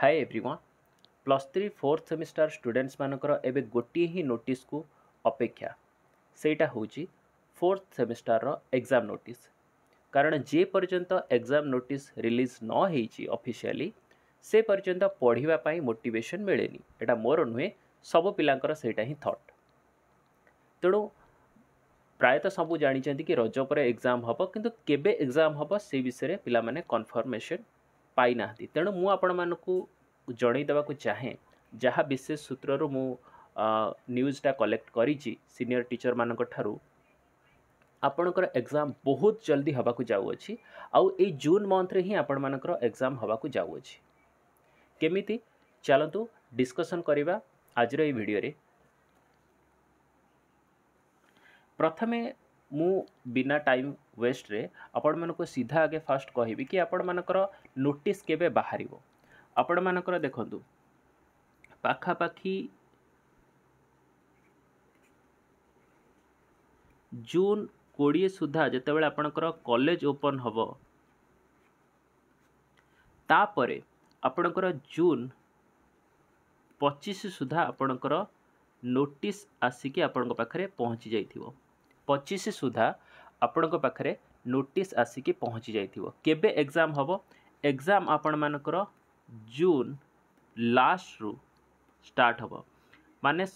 ହାଏ everyone plus three fourth semester ଷ୍ଟୁଡେଣ୍ଟସ୍ମାନଙ୍କର ଏବେ ଗୋଟିଏ ହିଁ ନୋଟିସ୍କୁ ଅପେକ୍ଷା ସେଇଟା ହେଉଛି ଫୋର୍ଥ ସେମିଷ୍ଟାରର ଏକ୍ଜାମ୍ ନୋଟିସ୍ କାରଣ ଯେ ପର୍ଯ୍ୟନ୍ତ ଏକ୍ଜାମ୍ ନୋଟିସ୍ ରିଲିଜ୍ ନ ହେଇଛି ଅଫିସିଆଲି ସେ ପର୍ଯ୍ୟନ୍ତ ପଢ଼ିବା ପାଇଁ ମୋଟିଭେସନ୍ ମିଳେନି ଏଇଟା ମୋର ନୁହେଁ ସବୁ ପିଲାଙ୍କର ସେଇଟା ହିଁ ଥଟ୍ ତେଣୁ ପ୍ରାୟତଃ ସବୁ ଜାଣିଛନ୍ତି କି ରଜ ପରେ ଏକ୍ଜାମ୍ ହେବ କିନ୍ତୁ କେବେ ଏକ୍ଜାମ୍ ହେବ ସେ ବିଷୟରେ ପିଲାମାନେ କନଫର୍ମେସନ୍ ପାଇନାହାନ୍ତି ତେଣୁ ମୁଁ ଆପଣମାନଙ୍କୁ ଜଣାଇ ଦେବାକୁ ଚାହେଁ ଯାହା ବିଶେଷ ସୂତ୍ରରୁ ମୁଁ ନ୍ୟୁଜ୍ଟା କଲେକ୍ଟ କରିଛି ସିନିୟର ଟିଚର୍ମାନଙ୍କ ଠାରୁ ଆପଣଙ୍କର ଏକ୍ଜାମ୍ ବହୁତ ଜଲ୍ଦି ହେବାକୁ ଯାଉଅଛି ଆଉ ଏଇ ଜୁନ୍ ମନ୍ଥରେ ହିଁ ଆପଣମାନଙ୍କର ଏକ୍ଜାମ୍ ହେବାକୁ ଯାଉଅଛି କେମିତି ଚାଲନ୍ତୁ ଡିସ୍କସନ୍ କରିବା ଆଜିର ଏଇ ଭିଡ଼ିଓରେ ପ୍ରଥମେ ମୁଁ ବିନା ଟାଇମ୍ ୱେଷ୍ଟରେ ଆପଣମାନଙ୍କୁ ସିଧା ଆଗେ ଫାର୍ଷ୍ଟ କହିବି କି ଆପଣମାନଙ୍କର ନୋଟିସ୍ କେବେ ବାହାରିବ ଆପଣମାନଙ୍କର ଦେଖନ୍ତୁ ପାଖାପାଖି ଜୁନ୍ କୋଡ଼ିଏ ସୁଦ୍ଧା ଯେତେବେଳେ ଆପଣଙ୍କର କଲେଜ ଓପନ୍ ହେବ ତାପରେ ଆପଣଙ୍କର ଜୁନ୍ ପଚିଶ ସୁଦ୍ଧା ଆପଣଙ୍କର ନୋଟିସ୍ ଆସିକି ଆପଣଙ୍କ ପାଖରେ ପହଞ୍ଚି ଯାଇଥିବ ପଚିଶ ସୁଦ୍ଧା ଆପଣଙ୍କ ପାଖରେ ନୋଟିସ୍ ଆସିକି ପହଞ୍ଚି ଯାଇଥିବ କେବେ ଏକ୍ଜାମ୍ ହେବ ଏକ୍ଜାମ୍ ଆପଣମାନଙ୍କର ଜୁନ୍ ଲାଷ୍ଟରୁ ଷ୍ଟାର୍ଟ ହେବ ମାନେ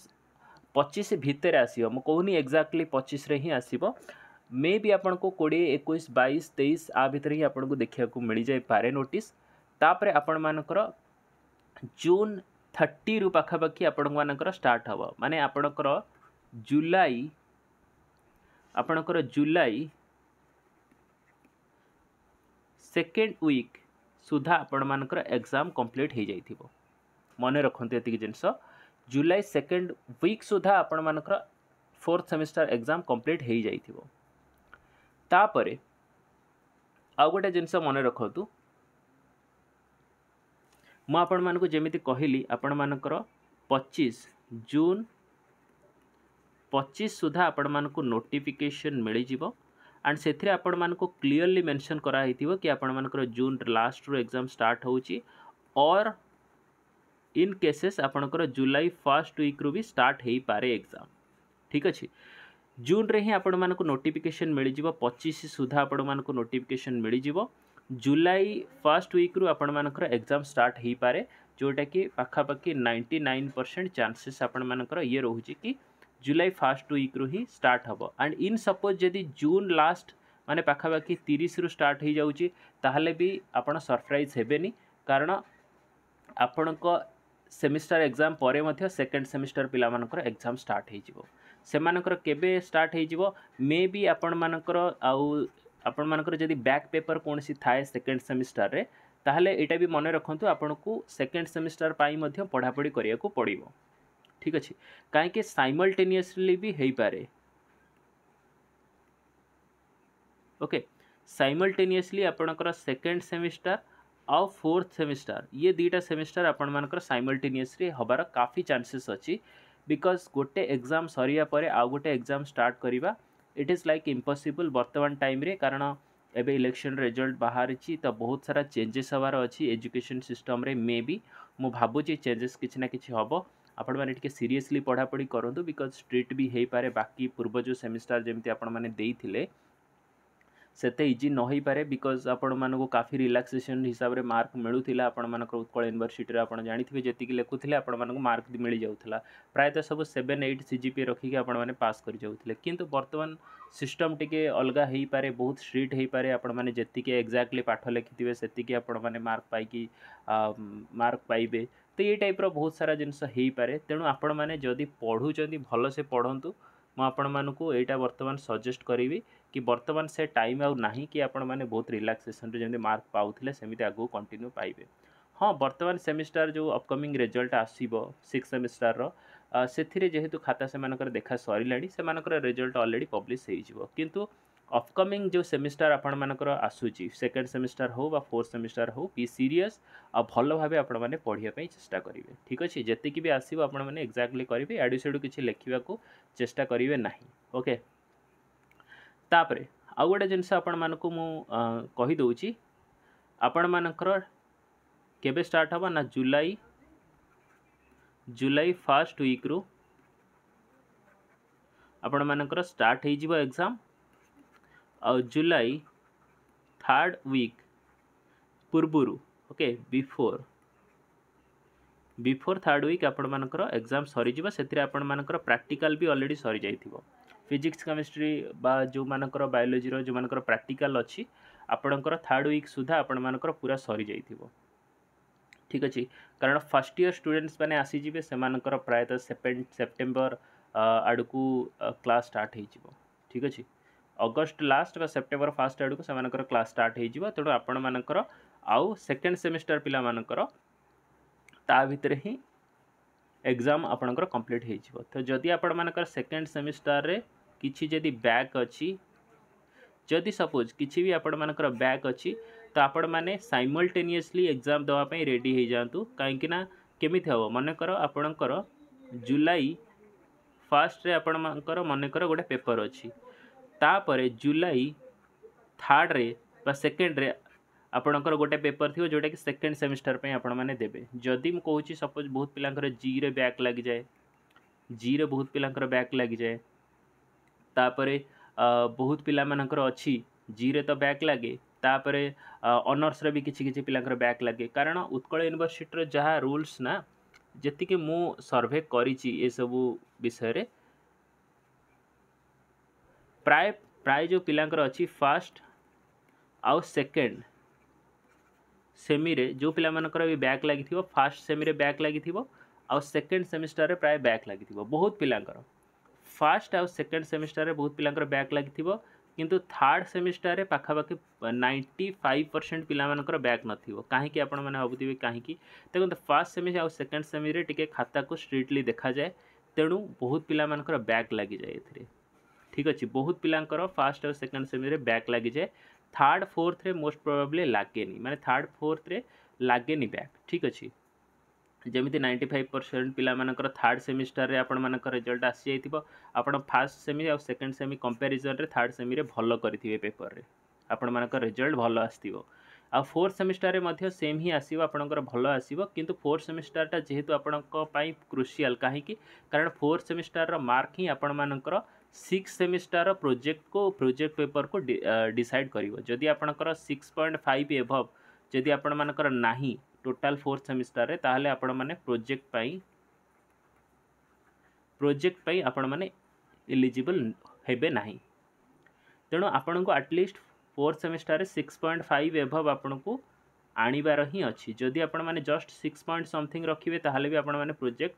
ପଚିଶ ଭିତରେ ଆସିବ ମୁଁ କହୁନି ଏକ୍ଜାକ୍ଟଲି ପଚିଶରେ ହିଁ ଆସିବ ମେ ବି ଆପଣଙ୍କୁ କୋଡ଼ିଏ ଏକୋଇଶ ବାଇଶ ତେଇଶ ଆ ଭିତରେ ହିଁ ଆପଣଙ୍କୁ ଦେଖିବାକୁ ମିଳିଯାଇପାରେ ନୋଟିସ୍ ତାପରେ ଆପଣମାନଙ୍କର ଜୁନ୍ ଥାର୍ଟିରୁ ପାଖାପାଖି ଆପଣମାନଙ୍କର ଷ୍ଟାର୍ଟ ହେବ ମାନେ ଆପଣଙ୍କର ଜୁଲାଇ आपणकर जुलाई सेकंड वीक सुधा आपण कंप्लीट हे कम्प्लिट हुन्छ मन रक जिस जुलाई सेकंड वीक सुधा आपण मानकर फोर्थ सेमिस्टर म आपण मानको जेमिति कहिली आपण मानकर 25 जून पचीस सुधा आपण मानक नोटिफिकेसन मिल जा से आपण मानक क्लीयरली मेनसन कराई कि आपण मानक जून लास्ट रु एक्जाम स्टार्ट होर इन केसेस आपणकर जुलाई फास्ट विक्रु भी स्टार्ट हो पारे एक्जाम ठीक अच्छे जून रे ही आपण मानक नोटिफिकेसन मिल जा पचीस सुधा आपण मानक नोटिफिकेसन मिल जा जुलाई फास्ट विक्रु आपण मानक एक्जाम स्टार्ट हो पारे जोटा कि पखापाखी नाइंटी नाइन परसेंट चानसेस आपण मानक ये रोचे कि জুলাই ফার্স্ট ୱିକ୍ରୁ ହିଁ ଷ୍ଟାର୍ଟ ହେବ ଆଣ୍ଡ ଇନ୍ ସପୋଜ୍ ଯଦି ଜୁନ୍ ଲାଷ୍ଟ ମାନେ ପାଖାପାଖି ତିରିଶରୁ ଷ୍ଟାର୍ଟ ହୋଇଯାଉଛି ତାହେଲେ ବି ଆପଣ ସରପ୍ରାଇଜ୍ ହେବେନି କାରଣ ଆପଣଙ୍କ ସେମିଷ୍ଟାର ଏକ୍ଜାମ୍ ପରେ ମଧ୍ୟ ସେକେଣ୍ଡ ସେମିଷ୍ଟାର ପିଲାମାନଙ୍କର ଏକ୍ଜାମ୍ ଷ୍ଟାର୍ଟ ହୋଇଯିବ ସେମାନଙ୍କର କେବେ ଷ୍ଟାର୍ଟ ହୋଇଯିବ ମେ ବି ଆପଣମାନଙ୍କର ଆଉ ଆପଣମାନଙ୍କର ଯଦି ବ୍ୟାକ୍ ପେପର୍ କୌଣସି ଥାଏ ସେକେଣ୍ଡ ସେମିଷ୍ଟାରରେ ତାହେଲେ ଏଇଟା ବି ମନେ ରଖନ୍ତୁ ଆପଣଙ୍କୁ ସେକେଣ୍ଡ ସେମିଷ୍ଟାର ପାଇଁ ମଧ୍ୟ ପଢ଼ାପଢ଼ି କରିବାକୁ ପଡ଼ିବ ଠିକ୍ ଅଛି କାହିଁକି ସାଇମଲ୍ଟେନିୟସଲି ବି ହେଇପାରେ ଓକେ ସାଇମଲ୍ଟେନିୟସଲି ଆପଣଙ୍କର ସେକେଣ୍ଡ ସେମିଷ୍ଟାର ଆଉ ଫୋର୍ଥ ସେମିଷ୍ଟାର ଇଏ ଦୁଇଟା ସେମିଷ୍ଟାର ଆପଣମାନଙ୍କର ସାଇମଲ୍ଟେନିୟସଲି ହେବାର କାଫି ଚାନ୍ସେସ୍ ଅଛି ବିକଜ ଗୋଟେ ଏକ୍ଜାମ୍ ସରିବା ପରେ ଆଉ ଗୋଟେ ଏକ୍ଜାମ୍ ଷ୍ଟାର୍ଟ କରିବା ଇଟ୍ ଇଜ୍ ଲାଇକ୍ ଇମ୍ପସିବୁଲ୍ ବର୍ତ୍ତମାନ ଟାଇମ୍ରେ କାରଣ ଏବେ ଇଲେକ୍ସନ୍ ରେଜଲ୍ଟ ବାହାରିଛି ତ ବହୁତ ସାରା ଚେଞ୍ଜେସ୍ ହେବାର ଅଛି ଏଜୁକେସନ୍ ସିଷ୍ଟମ୍ରେ ମେ ବି ମୁଁ ଭାବୁଛି ଚେଞ୍ଜେସ୍ କିଛି ନା କିଛି ହେବ आपण माने ᱴিকে সিরিয়াসলি পড়া পড়ি করন্ত बिकॉज ᱥᱴᱨᱤᱴ બી হেই পারে বাকি পূর্বজো সেমিস্টার জেমিᱛᱮ आपण माने देई थिले 세তে ইজি নহৈ পারে बिकॉज आपण মানক কাফি রিলাক্সেশন হিসাব রে মার্ক মেলু থিলা आपण মানক ঔতপ কল ইউনিভার্সিটি রে आपण জানি থিকে জেᱛᱤ কি লেখু থিলে आपण মানক মার্ক দি মিলি যাও থিলা প্রায়তে সব 7 8 সিজিপি রাখিকি आपण মানে পাস করি যাও থিলে কিন্তু বর্তমান সিস্টেম ᱴিকে অলগা হেই পারে বহুত ᱥᱴᱨᱤᱴ হেই পারে आपण মানে জেᱛᱤ কি এক্স্যাক্টলি পাঠা লেখি থিবে সেᱛᱤ কি आपण মানে মার্ক পাইকি মার্ক পাইবে ତ ଏଇ ଟାଇପ୍ର ବହୁତ ସାରା ଜିନିଷ ହେଇପାରେ ତେଣୁ ଆପଣମାନେ ଯଦି ପଢ଼ୁଛନ୍ତି ଭଲସେ ପଢ଼ନ୍ତୁ ମୁଁ ଆପଣମାନଙ୍କୁ ଏଇଟା ବର୍ତ୍ତମାନ ସଜେଷ୍ଟ କରିବି କି ବର୍ତ୍ତମାନ ସେ ଟାଇମ୍ ଆଉ ନାହିଁ କି ଆପଣମାନେ ବହୁତ ରିଲାକ୍ସେସନ୍ରେ ଯେମିତି ମାର୍କ ପାଉଥିଲେ ସେମିତି ଆଗକୁ କଣ୍ଟିନ୍ୟୁ ପାଇବେ ହଁ ବର୍ତ୍ତମାନ ସେମିଷ୍ଟାର ଯେଉଁ ଅପକମିଂ ରେଜଲ୍ଟ ଆସିବ ସିକ୍ସ ସେମିଷ୍ଟାରର ସେଥିରେ ଯେହେତୁ ଖାତା ସେମାନଙ୍କର ଦେଖା ସରିଲାଣି ସେମାନଙ୍କର ରେଜଲ୍ଟ ଅଲରେଡ଼ି ପବ୍ଲିଶ ହେଇଯିବ କିନ୍ତୁ ଅପକମିଂ ଯେଉଁ ସେମିଷ୍ଟାର ଆପଣମାନଙ୍କର ଆସୁଛି ସେକେଣ୍ଡ ସେମିଷ୍ଟାର ହେଉ ବା ଫୋର୍ଥ ସେମିଷ୍ଟାର ହେଉ ବି ସିରିୟସ୍ ଆଉ ଭଲ ଭାବେ ଆପଣମାନେ ପଢ଼ିବା ପାଇଁ ଚେଷ୍ଟା କରିବେ ଠିକ୍ ଅଛି ଯେତିକି ବି ଆସିବ ଆପଣମାନେ ଏକ୍ଜାକ୍ଟଲି କରିବେ ଆଡ଼ୁ ସିଆଡ଼ୁ କିଛି ଲେଖିବାକୁ ଚେଷ୍ଟା କରିବେ ନାହିଁ ଓକେ ତାପରେ ଆଉ ଗୋଟେ ଜିନିଷ ଆପଣମାନଙ୍କୁ ମୁଁ କହିଦେଉଛି ଆପଣମାନଙ୍କର କେବେ ଷ୍ଟାର୍ଟ ହେବ ନା ଜୁଲାଇ ଜୁଲାଇ ଫାର୍ଷ୍ଟ ୱିକ୍ରୁ ଆପଣମାନଙ୍କର ଷ୍ଟାର୍ଟ ହୋଇଯିବ ଏକ୍ଜାମ୍ ଆଉ ଜୁଲାଇ ଥାର୍ଡ଼ ୱିକ୍ ପୂର୍ବରୁ okay before before third week ଆପଣମାନଙ୍କର ଏକ୍ଜାମ୍ ସରିଯିବ ସେଥିରେ ଆପଣମାନଙ୍କର ପ୍ରାକ୍ଟିକାଲ୍ ବି ଅଲରେଡ଼ି ସରିଯାଇଥିବ ଫିଜିକ୍ସ କେମିଷ୍ଟ୍ରି ବା ଯେଉଁମାନଙ୍କର ବାୟୋଲୋଜିର ଯେଉଁମାନଙ୍କର ପ୍ରାକ୍ଟିକାଲ୍ ଅଛି ଆପଣଙ୍କର ଥାର୍ଡ଼ ୱିକ୍ ସୁଦ୍ଧା ଆପଣମାନଙ୍କର ପୁରା ସରିଯାଇଥିବ ଠିକ୍ ଅଛି କାରଣ ଫାର୍ଷ୍ଟ ଇୟର୍ ଷ୍ଟୁଡେଣ୍ଟସ୍ ମାନେ ଆସିଯିବେ ସେମାନଙ୍କର ପ୍ରାୟତଃ ସେପ୍ଟେମ୍ବର ଆଡ଼କୁ କ୍ଲାସ୍ ଷ୍ଟାର୍ଟ ହୋଇଯିବ ଠିକ୍ ଅଛି ଅଗଷ୍ଟ ଲାଷ୍ଟ ବା ସେପ୍ଟେମ୍ବର ଫାଷ୍ଟ ଆଡ଼କୁ ସେମାନଙ୍କର କ୍ଲାସ୍ ଷ୍ଟାର୍ଟ ହୋଇଯିବ ତେଣୁ ଆପଣମାନଙ୍କର ଆଉ ସେକେଣ୍ଡ ସେମିଷ୍ଟାର ପିଲାମାନଙ୍କର ତା ଭିତରେ ହିଁ ଏକ୍ଜାମ୍ ଆପଣଙ୍କର କମ୍ପ୍ଲିଟ୍ ହୋଇଯିବ ତ ଯଦି ଆପଣମାନଙ୍କର ସେକେଣ୍ଡ ସେମିଷ୍ଟାରରେ କିଛି ଯଦି ବ୍ୟାକ୍ ଅଛି ଯଦି ସପୋଜ୍ କିଛି ବି ଆପଣମାନଙ୍କର ବ୍ୟାକ୍ ଅଛି ତ ଆପଣମାନେ ସାଇମଲ୍ଟେନିୟସଲି ଏକ୍ଜାମ୍ ଦେବା ପାଇଁ ରେଡ଼ି ହୋଇଯାଆନ୍ତୁ କାହିଁକିନା କେମିତି ହେବ ମନେକର ଆପଣଙ୍କର ଜୁଲାଇ ଫାଷ୍ଟରେ ଆପଣମାନଙ୍କର ମନେକର ଗୋଟେ ପେପର୍ ଅଛି ତାପରେ ଜୁଲାଇ ଥାର୍ଡ଼ରେ ବା ସେକେଣ୍ଡରେ ଆପଣଙ୍କର ଗୋଟେ ପେପର୍ ଥିବ ଯେଉଁଟାକି ସେକେଣ୍ଡ ସେମିଷ୍ଟର ପାଇଁ ଆପଣମାନେ ଦେବେ ଯଦି ମୁଁ କହୁଛି ସପୋଜ୍ ବହୁତ ପିଲାଙ୍କର ଜିରେ ବ୍ୟାକ୍ ଲାଗିଯାଏ ଜିରେ ବହୁତ ପିଲାଙ୍କର ବ୍ୟାକ୍ ଲାଗିଯାଏ ତାପରେ ବହୁତ ପିଲାମାନଙ୍କର ଅଛି ଜିରେ ତ ବ୍ୟାକ୍ ଲାଗେ ତାପରେ ଅନର୍ସରେ ବି କିଛି କିଛି ପିଲାଙ୍କର ବ୍ୟାକ୍ ଲାଗେ କାରଣ ଉତ୍କଳ ୟୁନିଭର୍ସିଟିର ଯାହା ରୁଲ୍ସ ନା ଯେତିକି ମୁଁ ସର୍ଭେ କରିଛି ଏସବୁ ବିଷୟରେ ପ୍ରାୟ ପ୍ରାୟ ଯେଉଁ ପିଲାଙ୍କର ଅଛି ଫାର୍ଷ୍ଟ ଆଉ ସେକେଣ୍ଡ ସେମିରେ ଯେଉଁ ପିଲାମାନଙ୍କର ବି ବ୍ୟାକ୍ ଲାଗିଥିବ ଫାର୍ଷ୍ଟ ସେମିରେ ବ୍ୟାକ୍ ଲାଗିଥିବ ଆଉ ସେକେଣ୍ଡ ସେମିଷ୍ଟାରରେ ପ୍ରାୟ ବ୍ୟାକ୍ ଲାଗିଥିବ ବହୁତ ପିଲାଙ୍କର ଫାର୍ଷ୍ଟ ଆଉ ସେକେଣ୍ଡ ସେମିଷ୍ଟାରରେ ବହୁତ ପିଲାଙ୍କର ବ୍ୟାକ୍ ଲାଗିଥିବ କିନ୍ତୁ ଥାର୍ଡ଼ ସେମିଷ୍ଟାରରେ ପାଖାପାଖି ନାଇଣ୍ଟି ଫାଇଭ୍ ପରସେଣ୍ଟ ପିଲାମାନଙ୍କର ବ୍ୟାକ୍ ନଥିବ କାହିଁକି ଆପଣମାନେ ଭାବୁଥିବେ କାହିଁକି ଦେଖନ୍ତୁ ଫାର୍ଷ୍ଟ ସେମି ଆଉ ସେକେଣ୍ଡ ସେମିରେ ଟିକେ ଖାତାକୁ ଷ୍ଟ୍ରିକ୍ଟଲି ଦେଖାଯାଏ ତେଣୁ ବହୁତ ପିଲାମାନଙ୍କର ବ୍ୟାକ୍ ଲାଗିଯାଏ ଏଥିରେ ঠিক আছে বহুত পিলাঙ্কর ফার্স্ট আর সেকেন্ড সেমিরে ব্যাক লাগিছে থার্ড ফোর্থরে মোস্ট প্রবাবলি লাগেনি মানে থার্ড ফোর্থরে লাগেনি ব্যাক ঠিক ଅଛି ଯେମିତି ନାଇଣ୍ଟି ଫାଇଭ୍ ପରସେଣ୍ଟ ପିଲାମାନଙ୍କର ଥାର୍ଡ଼ ସେମିଷ୍ଟାରରେ ଆପଣମାନଙ୍କର ରେଜଲ୍ଟ ଆସିଯାଇଥିବ ଆପଣ ଫାର୍ଷ୍ଟ ସେମି ଆଉ ସେକେଣ୍ଡ ସେମି କମ୍ପାରିଜନ୍ରେ ଥାର୍ଡ଼ ସେମିରେ ଭଲ କରିଥିବେ ପେପରରେ ଆପଣମାନଙ୍କର ରେଜଲ୍ଟ ଭଲ ଆସିଥିବ ଆଉ ଫୋର୍ଥ ସେମିଷ୍ଟାରରେ ମଧ୍ୟ ସେମ୍ ହିଁ ଆସିବ ଆପଣଙ୍କର ଭଲ ଆସିବ କିନ୍ତୁ ଫୋର୍ଥ ସେମିଷ୍ଟାରଟା ଯେହେତୁ ଆପଣଙ୍କ ପାଇଁ କ୍ରୁସିଆଲ୍ କାହିଁକି କାରଣ ଫୋର୍ଥ ସେମିଷ୍ଟାରର ମାର୍କ ହିଁ ଆପଣମାନଙ୍କର सिक्स सेमिस्टार प्रोजेक्ट को प्रोजेक्ट पेपर को डिसाइड कर जदि सिक्स पॉइंट फाइव एभव जदि आपंकर ना टोटाल फोर्थ सेमिस्टार ताहले आपण मैंने प्रोजेक्ट पाई प्रोजेक्ट पाई आपण मैंने इलिजिबल हेबे ना तेणु आपण को at least fourth semester six point five above आपण को ଆଣିବାର ହିଁ ଅଛି ଯଦି ଆପଣମାନେ ଜଷ୍ଟ ସିକ୍ସ ପଏଣ୍ଟ ସମଥିଙ୍ଗ ରଖିବେ ତାହେଲେ ବି ଆପଣମାନେ ପ୍ରୋଜେକ୍ଟ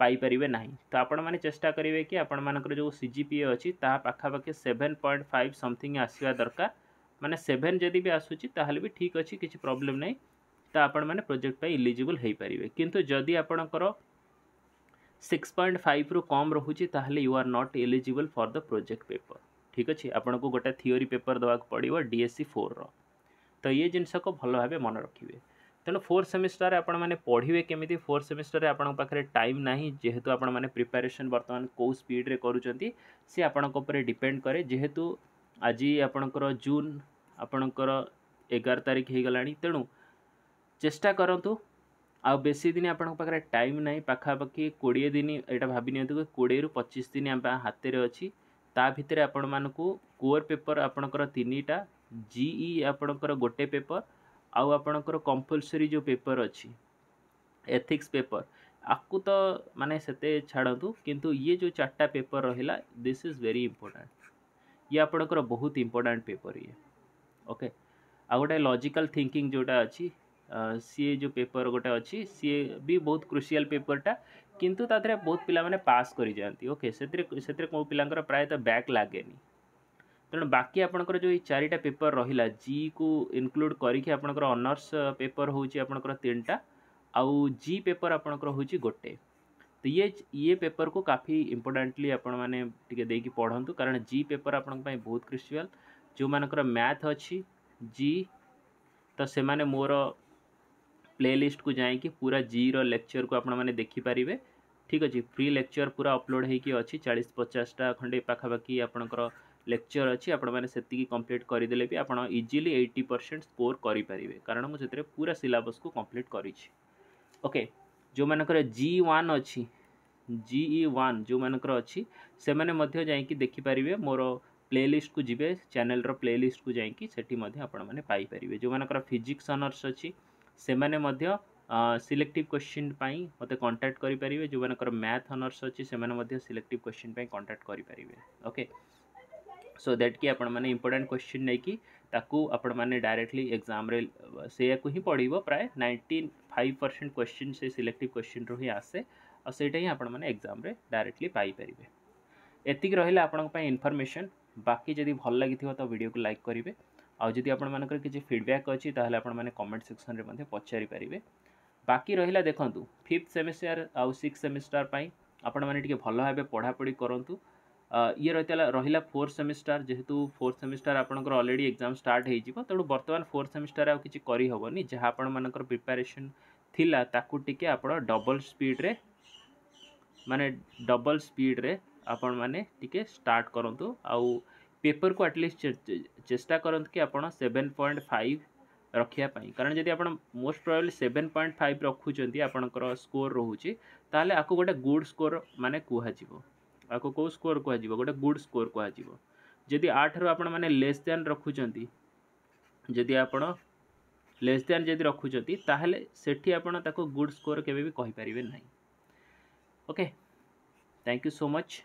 ପାଇପାରିବେ ନାହିଁ ତ ଆପଣମାନେ ଚେଷ୍ଟା କରିବେ କି ଆପଣମାନଙ୍କର ଯେଉଁ ସି ଜି ପି ଏ ଅଛି ତାହା ପାଖାପାଖି ସେଭେନ୍ ପଏଣ୍ଟ ଫାଇଭ୍ ସମଥିଙ୍ଗ ଆସିବା ଦରକାର ମାନେ ସେଭେନ୍ ଯଦି ବି ଆସୁଛି ତାହେଲେ ବି ଠିକ୍ ଅଛି କିଛି ପ୍ରୋବ୍ଲେମ୍ ନାହିଁ ତ ଆପଣମାନେ ପ୍ରୋଜେକ୍ଟ ପାଇଁ ଇଲିଜିବୁଲ୍ ହୋଇପାରିବେ କିନ୍ତୁ ଯଦି ଆପଣଙ୍କର ସିକ୍ସ ପଏଣ୍ଟ ଫାଇଭ୍ରୁ କମ୍ ରହୁଛି ତାହେଲେ you are not eligible for the project paper ଠିକ୍ ଅଛି ଆପଣଙ୍କୁ ଗୋଟେ ଥିଓରି ପେପର୍ ଦେବାକୁ ପଡ଼ିବ ଡି ଏସ୍ ସି ଫୋର୍ର ତ ଇଏ ଜିନିଷକୁ ଭଲ ଭାବେ ମନେ ରଖିବେ ତେଣୁ ଫୋର୍ଥ ସେମିଷ୍ଟରରେ ଆପଣମାନେ ପଢ଼ିବେ କେମିତି ଫୋର୍ଥ ସେମିଷ୍ଟରରେ ଆପଣଙ୍କ ପାଖରେ ଟାଇମ୍ ନାହିଁ ଯେହେତୁ ଆପଣମାନେ ପ୍ରିପାରେସନ୍ ବର୍ତ୍ତମାନ କେଉଁ ସ୍ପିଡ଼ରେ କରୁଛନ୍ତି ସେ ଆପଣଙ୍କ ଉପରେ ଡିପେଣ୍ଡ କରେ ଯେହେତୁ ଆଜି ଆପଣଙ୍କର ଜୁନ୍ ଆପଣଙ୍କର ଏଗାର ତାରିଖ ହୋଇଗଲାଣି ତେଣୁ ଚେଷ୍ଟା କରନ୍ତୁ ଆଉ ବେଶୀ ଦିନ ଆପଣଙ୍କ ପାଖରେ ଟାଇମ୍ ନାହିଁ ପାଖାପାଖି କୋଡ଼ିଏ ଦିନ ଏଇଟା ଭାବି ନିଅନ୍ତୁ କୋଡ଼ିଏରୁ ପଚିଶ ଦିନ ଆମ ହାତରେ ଅଛି ତା ଭିତରେ ଆପଣମାନଙ୍କୁ କୋର୍ ପେପର୍ ଆପଣଙ୍କର ତିନିଟା ଜିଇ ଆପଣଙ୍କର ଗୋଟେ ପେପର୍ ଆଉ ଆପଣଙ୍କର କମ୍ପଲସରି ଯେଉଁ ପେପର୍ ଅଛି ଏଥିକ୍ସ ପେପର୍ ଆକୁ ତ ମାନେ ସେତେ ଛାଡ଼ନ୍ତୁ କିନ୍ତୁ ଇଏ ଯେଉଁ ଚାରିଟା ପେପର୍ ରହିଲା ଦିସ୍ ଇଜ୍ ଭେରି ଇମ୍ପୋର୍ଟାଣ୍ଟ ଇଏ ଆପଣଙ୍କର ବହୁତ ଇମ୍ପୋର୍ଟାଣ୍ଟ ପେପର୍ ଇଏ ଓକେ ଆଉ ଗୋଟେ ଲଜିକାଲ୍ ଥିଙ୍କିଙ୍ଗ ଯେଉଁଟା ଅଛି ସିଏ ଯେଉଁ ପେପର୍ ଗୋଟେ ଅଛି ସିଏ ବି ବହୁତ କ୍ରୁସିଆଲ୍ ପେପର୍ଟା କିନ୍ତୁ ତା ଦେହରେ ବହୁତ ପିଲାମାନେ ପାସ୍ କରିଯାଆନ୍ତି ଓକେ ସେଥିରେ ସେଥିରେ କେଉଁ ପିଲାଙ୍କର ପ୍ରାୟତଃ ବ୍ୟାକ୍ ଲାଗେନି तेणु बाकी आप जो चारिटा पेपर रहा जी को इनक्लूड करनर्स पेपर हूँ तीन टा आउ जी पेपर आपणकर गोटे तो ये ये पेपर को काफ़ी इंपोर्टाटली आपकी पढ़ात कारण जी पेपर आप बहुत क्रिशुआल जो मानकर मैथ अच्छी जी तो से मैंने मोर प्ले लिस्ट को जाकि पूरा जी रेक्चर को देखिपर ठीक अच्छे फ्री लेक्चर पूरा अपलोड होकर अच्छी चालीस पचासटा खंडे पाखापाखी आपणकर ଲେକ୍ଚର୍ ଅଛି ଆପଣମାନେ ସେତିକି କମ୍ପ୍ଲିଟ୍ କରିଦେଲେ ବି ଆପଣ ଇଜିଲି ଏଇଟି ପରସେଣ୍ଟ ସ୍କୋର୍ କରିପାରିବେ କାରଣ ମୁଁ ସେଥିରେ ପୁରା ସିଲାବସ୍କୁ କମ୍ପ୍ଲିଟ୍ କରିଛି ଓକେ ଯେଉଁମାନଙ୍କର ଜି ୱାନ୍ ଅଛି ଜିଇ ୱାନ୍ ଯେଉଁମାନଙ୍କର ଅଛି ସେମାନେ ମଧ୍ୟ ଯାଇକି ଦେଖିପାରିବେ ମୋର ପ୍ଲେଲିଷ୍ଟକୁ ଯିବେ ଚ୍ୟାନେଲ୍ର ପ୍ଲେଲିଷ୍ଟକୁ ଯାଇକି ସେଠି ମଧ୍ୟ ଆପଣମାନେ ପାଇପାରିବେ ଯେଉଁମାନଙ୍କର ଫିଜିକ୍ସ ଅନର୍ସ ଅଛି ସେମାନେ ମଧ୍ୟ ସିଲେକ୍ଟିଭ୍ କ୍ୱେଶ୍ଚିନ୍ ପାଇଁ ମୋତେ କଣ୍ଟାକ୍ଟ କରିପାରିବେ ଯେଉଁମାନଙ୍କର ମ୍ୟାଥ୍ ଅନର୍ସ ଅଛି ସେମାନେ ମଧ୍ୟ ସିଲେକ୍ଟିଭ୍ କ୍ୱେଶ୍ଚିନ୍ ପାଇଁ କଣ୍ଟାକ୍ଟ କରିପାରିବେ ଓକେ सो दैट कि ଆପଣମାନେ ଇମ୍ପୋର୍ଟାଣ୍ଟ କ୍ୱେଶ୍ଚିନ୍ ନେଇକି ତାକୁ ଆପଣମାନେ ଡାଇରେକ୍ଟଲି ଏକ୍ଜାମ୍ରେ ସେଇଆକୁ ହିଁ ପଡ଼ିବ ପ୍ରାୟ ନାଇଣ୍ଟି ଫାଇଭ୍ ପରସେଣ୍ଟ କ୍ୱେଶ୍ଚିନ୍ ସେ ସିଲେକ୍ଟିଭ୍ କ୍ୱେଶ୍ଚିନ୍ରୁ ହିଁ ଆସେ ଆଉ ସେଇଟା ହିଁ ଆପଣମାନେ ଏକ୍ଜାମ୍ରେ ଡାଇରେକ୍ଟଲି ପାଇପାରିବେ ଏତିକି ରହିଲା ଆପଣଙ୍କ ପାଇଁ ଇନଫର୍ମେସନ୍ ବାକି ଯଦି ଭଲ ଲାଗିଥିବ ତ ଭିଡ଼ିଓକୁ ଲାଇକ୍ କରିବେ ଆଉ ଯଦି ଆପଣମାନଙ୍କର କିଛି ଫିଡ଼ବ୍ୟାକ୍ ଅଛି ତାହେଲେ ଆପଣମାନେ କମେଣ୍ଟ ସେକ୍ସନ୍ରେ ମଧ୍ୟ ପଚାରିପାରିବେ ବାକି ରହିଲା ଦେଖନ୍ତୁ ଫିଫ୍ଥ ସେମିଷ୍ଟାର ଆଉ ସିକ୍ସ ସେମିଷ୍ଟାର ପାଇଁ ଆପଣମାନେ ଟିକେ ଭଲ ଭାବେ ପଢ଼ାପଢ଼ି କରନ୍ତୁ ଇଏ ରହିଥିଲା ରହିଲା ଫୋର୍ଥ ସେମିଷ୍ଟାର ଯେହେତୁ ଫୋର୍ଥ ସେମିଷ୍ଟାର ଆପଣଙ୍କର ଅଲରେଡ଼ି ଏକ୍ଜାମ୍ ଷ୍ଟାର୍ଟ ହେଇଯିବ ତେଣୁ ବର୍ତ୍ତମାନ ଫୋର୍ଥ ସେମିଷ୍ଟାର ଆଉ କିଛି କରିହେବନି ଯାହା ଆପଣମାନଙ୍କର ପ୍ରିପାରେସନ୍ ଥିଲା ତାକୁ ଟିକେ ଆପଣ ଡବଲ୍ ସ୍ପିଡ଼୍ରେ ମାନେ ଡବଲ୍ ସ୍ପିଡ଼୍ରେ ଆପଣମାନେ ଟିକେ ଷ୍ଟାର୍ଟ କରନ୍ତୁ ଆଉ ପେପରକୁ ଆଟଲିଷ୍ଟ ଚେଷ୍ଟା କରନ୍ତୁ କି ଆପଣ ସେଭେନ୍ ପଏଣ୍ଟ ଫାଇଭ୍ ରଖିବା ପାଇଁ କାରଣ ଯଦି ଆପଣ most probably seven point five ରଖୁଛନ୍ତି ଆପଣଙ୍କର ସ୍କୋର୍ ରହୁଛି ତାହେଲେ ଆକୁ ଗୋଟେ ଗୁଡ଼୍ ସ୍କୋର୍ ମାନେ କୁହାଯିବ ଆକୁ କେଉଁ ସ୍କୋର୍ କୁହାଯିବ ଗୋଟେ ଗୁଡ଼୍ ସ୍କୋର୍ କୁହାଯିବ ଯଦି ଆଠାରୁ ଆପଣମାନେ ଲେସ୍ ଦ୍ୟାନ୍ ରଖୁଛନ୍ତି ଯଦି ଆପଣ ଲେସ୍ ଦ୍ୟାନ୍ ଯଦି ରଖୁଛନ୍ତି ତାହେଲେ ସେଠି ଆପଣ ତାକୁ ଗୁଡ଼୍ ସ୍କୋର୍ କେବେ ବି କହିପାରିବେ ନାହିଁ okay thank you so much